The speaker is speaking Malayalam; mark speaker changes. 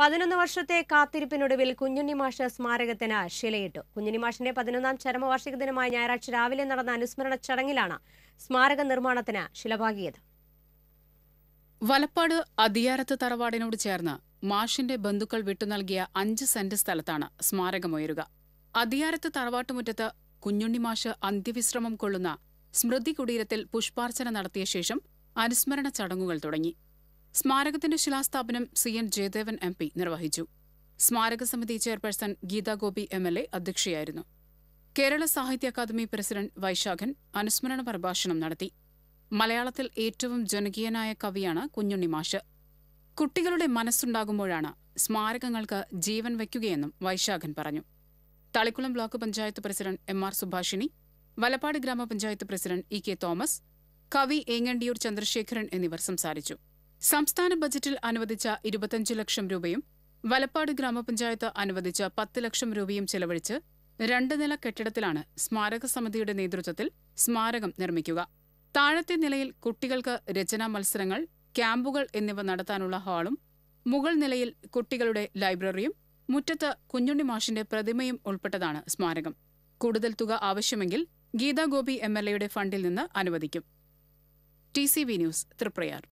Speaker 1: പതിനൊന്ന് വർഷത്തെ കാത്തിരിപ്പിനൊടുവിൽ കുഞ്ഞുണ്ണിമാഷ സ്മാരകത്തിന് ശിലയിട്ടു കുഞ്ഞുണ്ണിമാഷിന്റെ പതിനൊന്നാം ചരമവാർഷിക ദിനമായ ഞായറാഴ്ച രാവിലെ നടന്ന അനുസ്മരണ ചടങ്ങിലാണ് സ്മാരക നിർമ്മാണത്തിന് ശിലഭാഗിയത്
Speaker 2: വലപ്പാട് അതിയാരത്ത് തറവാടിനോട് ചേർന്ന് മാഷിന്റെ ബന്ധുക്കൾ വിട്ടുനൽകിയ അഞ്ച് സെന്റ് സ്ഥലത്താണ് സ്മാരകമുയരുക അതിയാരത്ത് തറവാട്ടുമുറ്റത്ത് കുഞ്ഞുണ്ണിമാഷ് അന്ത്യവിശ്രമം കൊള്ളുന്ന സ്മൃതി കുടീരത്തിൽ പുഷ്പാർച്ചന നടത്തിയ ശേഷം അനുസ്മരണ ചടങ്ങുകൾ തുടങ്ങി സ്മാരകത്തിന്റെ ശിലാസ്ഥാപനം C N Jayadevan M P നിർവഹിച്ചു സ്മാരക സമിതി chairperson Geetha Gopi M L A അധ്യക്ഷയായിരുന്നു കേരള സാഹിത്യ അക്കാദമി പ്രസിഡന്റ് വൈശാഖൻ അനുസ്മരണ പ്രഭാഷണം നടത്തി മലയാളത്തിൽ ഏറ്റവും ജനകീയനായ കവിയാണ് കുഞ്ഞുണ്ണി മാഷ് കുട്ടികളുടെ മനസ്സുണ്ടാകുമ്പോഴാണ് സ്മാരകങ്ങൾക്ക് ജീവൻ വയ്ക്കുകയെന്നും വൈശാഖൻ പറഞ്ഞു Thalikulam block panchayat president M R Subhashini Valappad grama panchayat president E K Thomas കവി ഏങ്ങണ്ടിയൂർ ചന്ദ്രശേഖരൻ എന്നിവർ സംസാരിച്ചു സംസ്ഥാന ബജറ്റിൽ അനുവദിച്ച ഇരുപത്തഞ്ച് ലക്ഷം രൂപയും വലപ്പാട് ഗ്രാമപഞ്ചായത്ത് അനുവദിച്ച പത്ത് ലക്ഷം രൂപയും ചെലവഴിച്ച് രണ്ട് നില കെട്ടിടത്തിലാണ് സ്മാരക സമിതിയുടെ നേതൃത്വത്തിൽ സ്മാരകം നിർമ്മിക്കുക താഴത്തെ നിലയിൽ കുട്ടികൾക്ക് രചനാ മത്സരങ്ങൾ ക്യാമ്പുകൾ എന്നിവ നടത്താനുള്ള ഹാളും മുകൾ നിലയിൽ കുട്ടികളുടെ ലൈബ്രറിയും മുറ്റത്ത് കുഞ്ഞുണ്ണി മാഷിന്റെ പ്രതിമയും ഉൾപ്പെട്ടതാണ് സ്മാരകം കൂടുതൽ തുക ആവശ്യമെങ്കിൽ ഗീതാഗോപി എം എൽ എയുടെ ഫണ്ടിൽ നിന്ന് അനുവദിക്കും T C V news Triprayar